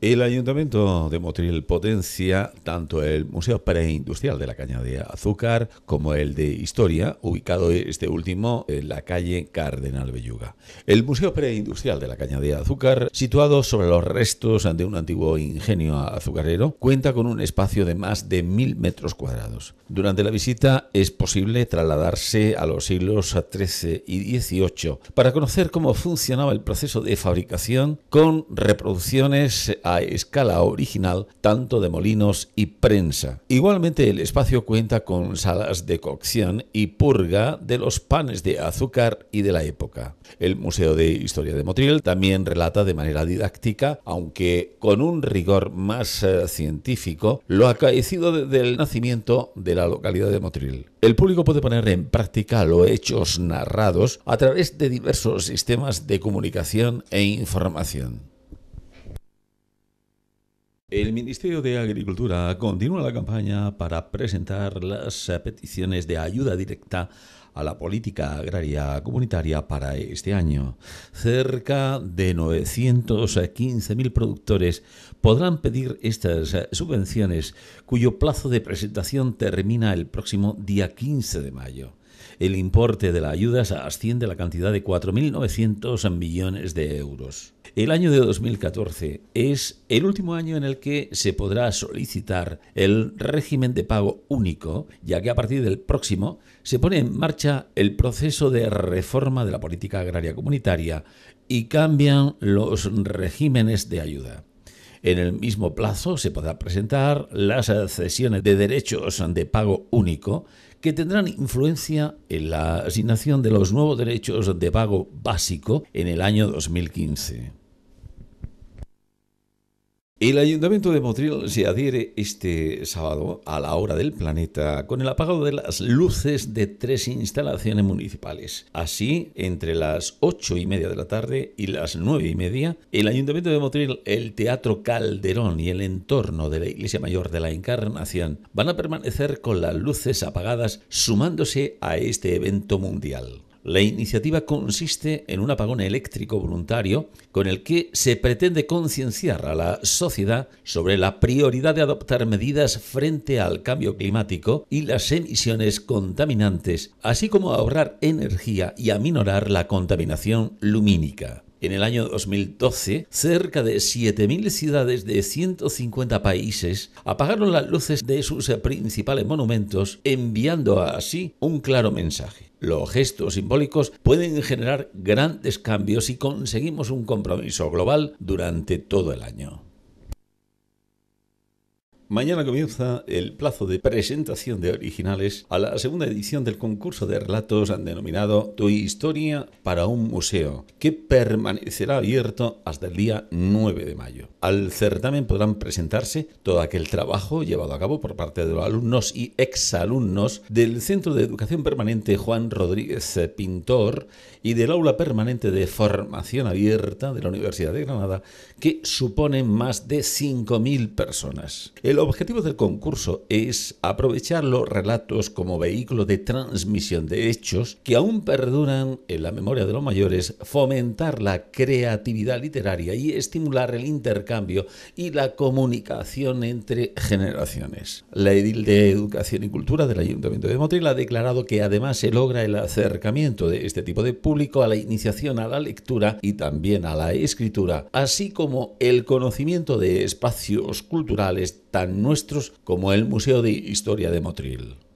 El Ayuntamiento de Motril potencia tanto el Museo Preindustrial de la Caña de Azúcar como el de Historia, ubicado este último en la calle Cardenal Belluga. El Museo Preindustrial de la Caña de Azúcar, situado sobre los restos de un antiguo ingenio azucarero, cuenta con un espacio de más de mil metros cuadrados. Durante la visita es posible trasladarse a los siglos XIII y XVIII para conocer cómo funcionaba el proceso de fabricación con reproducciones escala original tanto de molinos y prensa. Igualmente el espacio cuenta con salas de cocción y purga de los panes de azúcar y de la época. El Museo de Historia de Motril también relata de manera didáctica, aunque con un rigor más eh, científico, lo acaecido desde el nacimiento de la localidad de Motril. El público puede poner en práctica los hechos narrados a través de diversos sistemas de comunicación e información. El Ministerio de Agricultura continúa la campaña para presentar las peticiones de ayuda directa a la política agraria comunitaria para este año. Cerca de 915.000 productores podrán pedir estas subvenciones cuyo plazo de presentación termina el próximo día 15 de mayo. El importe de la ayuda asciende a la cantidad de 4.900 millones de euros. El año de 2014 es el último año en el que se podrá solicitar el régimen de pago único, ya que a partir del próximo se pone en marcha el proceso de reforma de la política agraria comunitaria y cambian los regímenes de ayuda. En el mismo plazo se podrá presentar las cesiones de derechos de pago único que tendrán influencia en la asignación de los nuevos derechos de pago básico en el año 2015. El Ayuntamiento de Motril se adhiere este sábado a la hora del planeta con el apagado de las luces de tres instalaciones municipales. Así, entre las ocho y media de la tarde y las nueve y media, el Ayuntamiento de Motril, el Teatro Calderón y el entorno de la Iglesia Mayor de la Encarnación van a permanecer con las luces apagadas sumándose a este evento mundial. La iniciativa consiste en un apagón eléctrico voluntario con el que se pretende concienciar a la sociedad sobre la prioridad de adoptar medidas frente al cambio climático y las emisiones contaminantes, así como ahorrar energía y aminorar la contaminación lumínica. En el año 2012, cerca de 7.000 ciudades de 150 países apagaron las luces de sus principales monumentos, enviando así un claro mensaje. Los gestos simbólicos pueden generar grandes cambios si conseguimos un compromiso global durante todo el año. Mañana comienza el plazo de presentación de originales a la segunda edición del concurso de relatos denominado Tu historia para un museo, que permanecerá abierto hasta el día 9 de mayo. Al certamen podrán presentarse todo aquel trabajo llevado a cabo por parte de los alumnos y exalumnos del Centro de Educación Permanente Juan Rodríguez Pintor y del Aula Permanente de Formación Abierta de la Universidad de Granada, que suponen más de 5.000 personas. El objetivo del concurso es aprovechar los relatos como vehículo de transmisión de hechos que aún perduran en la memoria de los mayores, fomentar la creatividad literaria y estimular el intercambio y la comunicación entre generaciones. La edil de Educación y Cultura del Ayuntamiento de Motril ha declarado que además se logra el acercamiento de este tipo de público a la iniciación a la lectura y también a la escritura, así como el conocimiento de espacios culturales tan nuestros como el Museo de Historia de Motril.